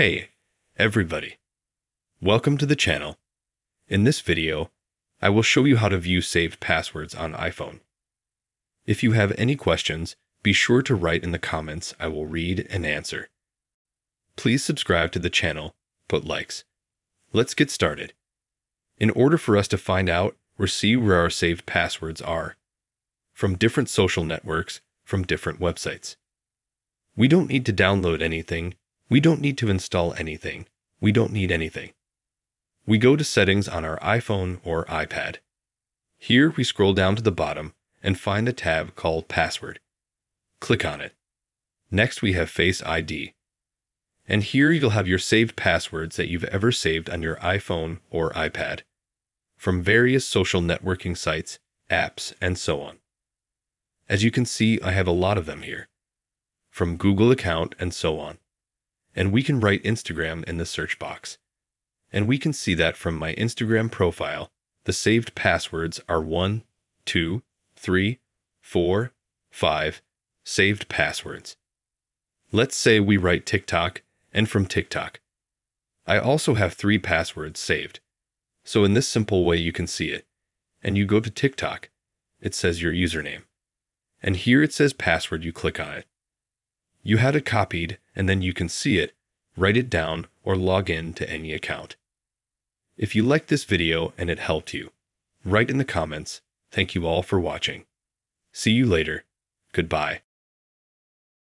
Hey, everybody. Welcome to the channel. In this video, I will show you how to view saved passwords on iPhone. If you have any questions, be sure to write in the comments I will read and answer. Please subscribe to the channel, put likes. Let's get started. In order for us to find out or see where our saved passwords are, from different social networks, from different websites. We don't need to download anything we don't need to install anything. We don't need anything. We go to settings on our iPhone or iPad. Here we scroll down to the bottom and find the tab called Password. Click on it. Next we have Face ID. And here you'll have your saved passwords that you've ever saved on your iPhone or iPad from various social networking sites, apps, and so on. As you can see, I have a lot of them here, from Google account and so on and we can write Instagram in the search box. And we can see that from my Instagram profile, the saved passwords are 1, 2, 3, 4, 5, saved passwords. Let's say we write TikTok and from TikTok. I also have three passwords saved. So in this simple way, you can see it. And you go to TikTok. It says your username. And here it says password, you click on it. You had it copied, and then you can see it, write it down, or log in to any account. If you liked this video and it helped you, write in the comments. Thank you all for watching. See you later. Goodbye.